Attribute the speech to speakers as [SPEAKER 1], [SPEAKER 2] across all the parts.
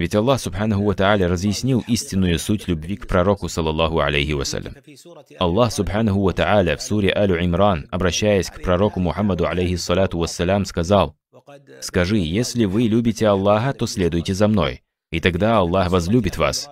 [SPEAKER 1] Ведь Аллах, Субханаху Ва разъяснил истинную суть любви к пророку, саллаллаху алейхи вассалям. Аллах, Субханаху Ва в суре Алю Имран, обращаясь к пророку Мухаммаду, алейхи алейхиссалату вассалям, сказал, «Скажи, если вы любите Аллаха, то следуйте за мной, и тогда Аллах возлюбит вас».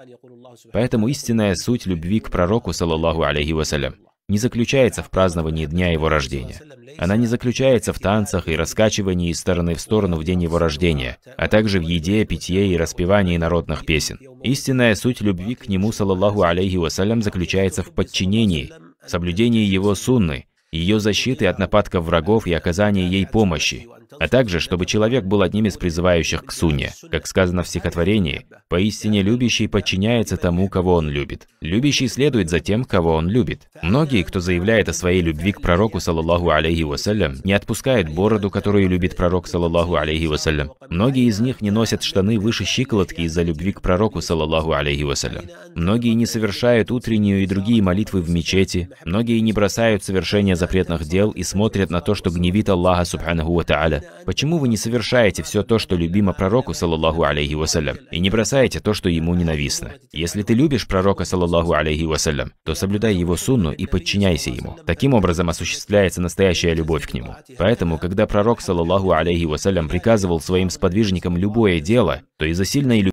[SPEAKER 1] Поэтому истинная суть любви к пророку, саллаллаху алейхи вассалям не заключается в праздновании дня его рождения. Она не заключается в танцах и раскачивании из стороны в сторону в день его рождения, а также в еде, питье и распевании народных песен. Истинная суть любви к нему, салаллаху алейхи вассалям, заключается в подчинении, соблюдении его сунны, ее защиты от нападков врагов и оказании ей помощи, а также, чтобы человек был одним из призывающих к сунне. Как сказано в стихотворении, «Поистине любящий подчиняется тому, кого он любит. Любящий следует за тем, кого он любит». Многие, кто заявляет о своей любви к пророку, саллаллаху алейхи вассалям, не отпускают бороду, которую любит пророк, саллаллаху алейхи вассалям. Многие из них не носят штаны выше щиколотки из-за любви к пророку, саллаллаху алейхи вассалям. Многие не совершают утреннюю и другие молитвы в мечети. Многие не бросают совершения запретных дел и смотрят на то, что гневит Аллаха, субханаху ва та'аля. Почему вы не совершаете все то, что любимо пророку, саллаллаху алейхи вассалям, и не бросаете то, что ему ненавистно? Если ты любишь пророка, саллаллаху алейхи вассалям, то соблюдай его сунну и подчиняйся ему. Таким образом осуществляется настоящая любовь к нему. Поэтому, когда пророк, саллаллаху алейхи вассалям, приказывал своим сподвижникам любое дело, то из-за сильной любви